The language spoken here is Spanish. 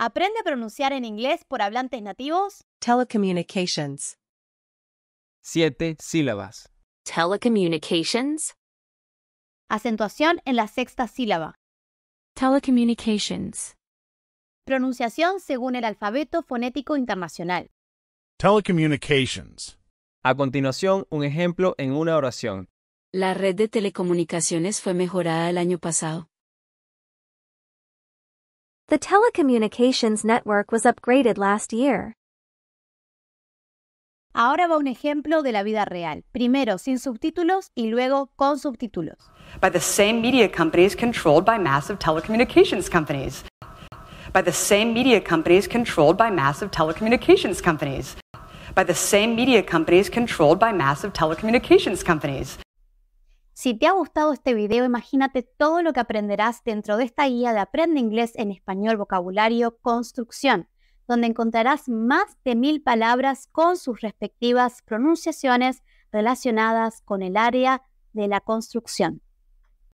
Aprende a pronunciar en inglés por hablantes nativos. Telecommunications. Siete sílabas. Telecommunications. Acentuación en la sexta sílaba. Telecommunications. Pronunciación según el alfabeto fonético internacional. Telecommunications. A continuación, un ejemplo en una oración. La red de telecomunicaciones fue mejorada el año pasado. The telecommunications network was upgraded last year. Ahora va un ejemplo de la vida real, primero sin subtítulos y luego con subtítulos. By the same media companies controlled by massive telecommunications companies. By the same media companies controlled by massive telecommunications companies. By the same media companies controlled by massive telecommunications companies. Si te ha gustado este video, imagínate todo lo que aprenderás dentro de esta guía de Aprende Inglés en Español Vocabulario Construcción, donde encontrarás más de mil palabras con sus respectivas pronunciaciones relacionadas con el área de la construcción.